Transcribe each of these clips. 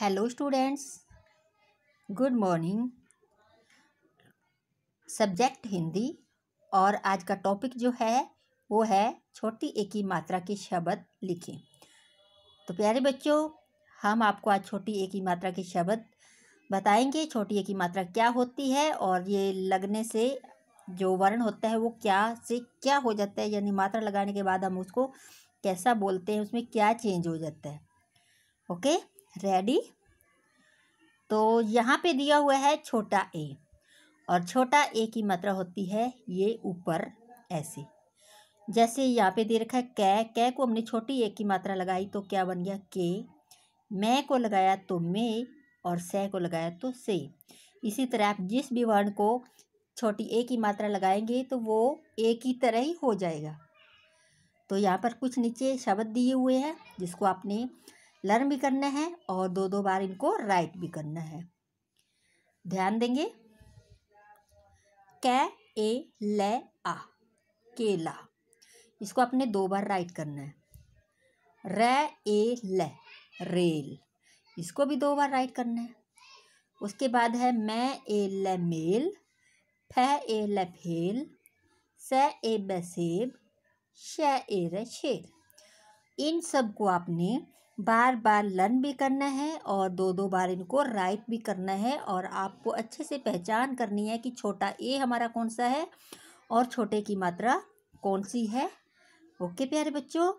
Hello students good morning subject Hindi और आज का टॉपिक जो है वो है छोटी एक ही मात्रा के शब्द लिखें तो प्यारे बच्चों हम आपको आज छोटी एक ही मात्रा के शब्द बताएंगे छोटी एक ही मात्रा क्या होती है और ये लगने से जो वर्ण होता है वो क्या से क्या हो जाता है यानी मात्रा लगाने के बाद हम उसको कैसा बोलते हैं उसमें क्या चेंज हो जाता है ओके okay? रेडी तो यहाँ पे दिया हुआ है छोटा ए और छोटा ए की मात्रा होती है ये ऊपर ऐसे जैसे यहाँ पे दे रखा है कै कै को हमने छोटी ए की मात्रा लगाई तो क्या बन गया के मैं को लगाया तो मे और से को लगाया तो से इसी तरह आप जिस भी वर्ण को छोटी ए की मात्रा लगाएंगे तो वो ए की तरह ही हो जाएगा तो यहाँ पर कुछ नीचे शब्द दिए हुए हैं जिसको आपने लर्न भी करना है और दो दो बार इनको राइट भी करना है ध्यान देंगे कै ए ल आ केला इसको आपने दो बार राइट करना है र ए ल रेल इसको भी दो बार राइट करना है उसके बाद है मैं ए ल मेल फ ए ल फेल स ए ब सेब श ए र शेर इन सब को आपने बार बार लर्न भी करना है और दो दो बार इनको राइट भी करना है और आपको अच्छे से पहचान करनी है कि छोटा ए हमारा कौन सा है और छोटे की मात्रा कौन सी है ओके प्यारे बच्चों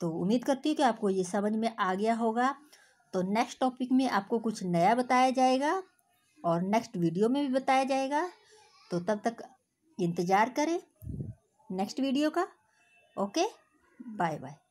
तो उम्मीद करती हूँ कि आपको ये समझ में आ गया होगा तो नेक्स्ट टॉपिक में आपको कुछ नया बताया जाएगा और नेक्स्ट वीडियो में भी बताया जाएगा तो तब तक इंतज़ार करें नेक्स्ट वीडियो का ओके बाय बाय